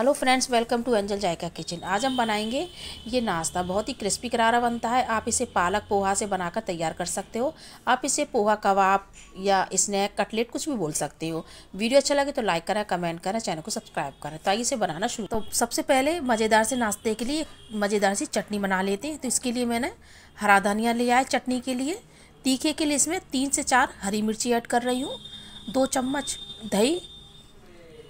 hello friends welcome to Angel Zaika Kitchen आज हम बनाएंगे ये नाश्ता बहुत ही क्रिस्पी करारा बनता है आप इसे पालक पोहा से बनाकर तैयार कर सकते हो आप इसे पोहा कबाब या स्नैक कटलेट कुछ भी बोल सकते हो वीडियो अच्छा लगे तो लाइक करें कमेंट करें चैनल को सब्सक्राइब करें तो आइए इसे बनाना शुरू तो सबसे पहले मज़ेदार से नाश्ते के लिए मज़ेदार सी चटनी बना लेते हैं तो इसके लिए मैंने हरा धनिया लिया है चटनी के लिए तीखे के लिए इसमें तीन से चार हरी मिर्ची ऐड कर रही हूँ दो चम्मच दही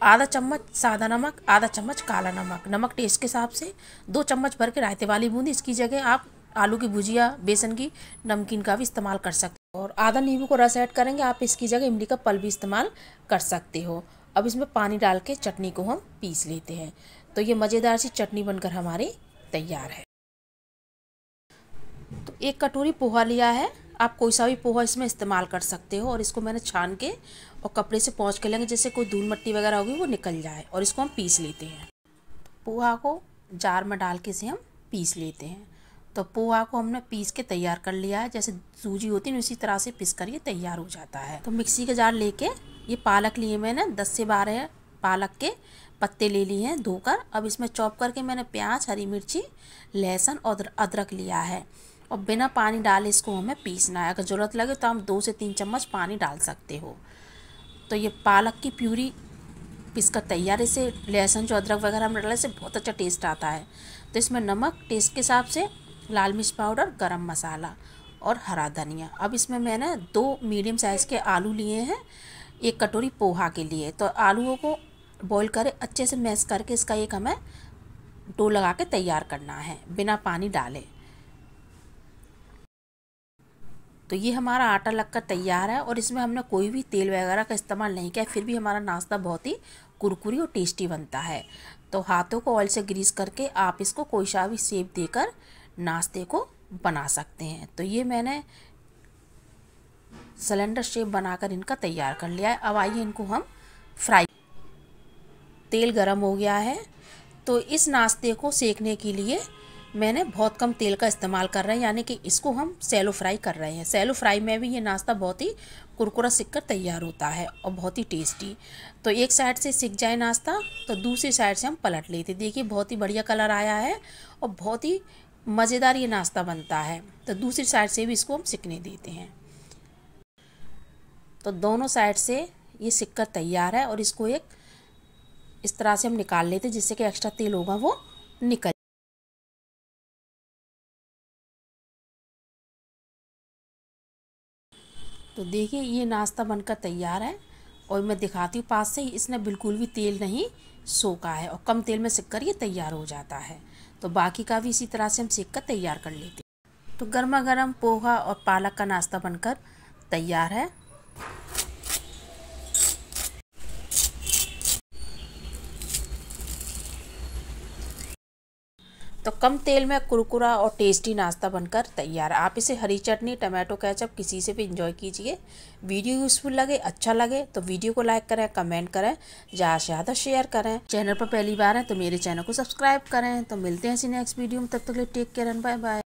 आधा चम्मच सादा नमक आधा चम्मच काला नमक नमक टेस्ट के हिसाब से दो चम्मच भर के रायते वाली बूंदी इसकी जगह आप आलू की भुजिया बेसन की नमकीन का भी इस्तेमाल कर सकते हो और आधा नींबू को रस ऐड करेंगे आप इसकी जगह इमली का पल भी इस्तेमाल कर सकते हो अब इसमें पानी डाल के चटनी को हम पीस लेते हैं तो ये मज़ेदार सी चटनी बनकर हमारी तैयार है तो एक कटोरी पोहा लिया है आप कोई सा भी पोहा इसमें इस्तेमाल कर सकते हो और इसको मैंने छान के और कपड़े से पहुँच के लेंगे जैसे कोई धूल मट्टी वगैरह होगी वो निकल जाए और इसको हम पीस लेते हैं पोहा को जार में डाल के इसे हम पीस लेते हैं तो पोहा को हमने पीस के तैयार कर लिया है जैसे सूजी होती है उसी तरह से पीस कर ये तैयार हो जाता है तो मिक्सी का जार लेके ये पालक लिए मैंने दस से बारह पालक के पत्ते ले लिए हैं धोकर अब इसमें चॉप करके मैंने प्याज हरी मिर्ची लहसुन और अदरक लिया है और बिना पानी डाले इसको हमें पीसना है अगर ज़रूरत लगे तो हम दो से तीन चम्मच पानी डाल सकते हो तो ये पालक की प्यूरी कर तैयार इसे लहसुन जो अदरक वगैरह हम डाले से बहुत अच्छा टेस्ट आता है तो इसमें नमक टेस्ट के हिसाब से लाल मिर्च पाउडर गरम मसाला और हरा धनिया अब इसमें मैंने दो मीडियम साइज़ के आलू लिए हैं एक कटोरी पोहा के लिए तो आलूओं को बॉईल करें अच्छे से मैश करके इसका एक हमें डो लगा के तैयार करना है बिना पानी डाले तो ये हमारा आटा लग कर तैयार है और इसमें हमने कोई भी तेल वगैरह का इस्तेमाल नहीं किया फिर भी हमारा नाश्ता बहुत ही कुरकुरी और टेस्टी बनता है तो हाथों को ऑयल से ग्रीस करके आप इसको कोई सा भी सेप देकर नाश्ते को बना सकते हैं तो ये मैंने सिलेंडर शेप बनाकर इनका तैयार कर लिया है अब आइए इनको हम फ्राई तेल गरम हो गया है तो इस नाश्ते को सेकने के लिए मैंने बहुत कम तेल का इस्तेमाल कर रहे हैं यानी कि इसको हम सैलो फ्राई कर रहे हैं सैलो फ्राई में भी ये नाश्ता बहुत ही कुरकुरा सिक कर तैयार होता है और बहुत ही टेस्टी तो एक साइड से सिक जाए नाश्ता तो दूसरी साइड से हम पलट लेते देखिए बहुत ही बढ़िया कलर आया है और बहुत ही मज़ेदार ये नाश्ता बनता है तो दूसरी साइड से भी इसको हम सिकने देते हैं तो दोनों साइड से ये सिक कर तैयार है और इसको एक इस तरह से हम निकाल लेते हैं जिससे कि एक्स्ट्रा तेल होगा वो निकल तो देखिए ये नाश्ता बनकर तैयार है और मैं दिखाती हूँ पास से ही इसने बिल्कुल भी तेल नहीं सोखा है और कम तेल में सेक कर ये तैयार हो जाता है तो बाकी का भी इसी तरह से हम सेक कर तैयार कर लेते हैं तो गर्मा गर्म पोहा और पालक का नाश्ता बनकर तैयार है तो कम तेल में कुरकुरा और टेस्टी नाश्ता बनकर तैयार आप इसे हरी चटनी टमाटो कैचअप किसी से भी इंजॉय कीजिए वीडियो यूज़फुल लगे अच्छा लगे तो वीडियो को लाइक करें कमेंट करें ज़्यादा से ज़्यादा शेयर करें चैनल पर पहली बार है तो मेरे चैनल को सब्सक्राइब करें तो मिलते हैं इसी नेक्स्ट वीडियो में तब तक लिए take care and bye bye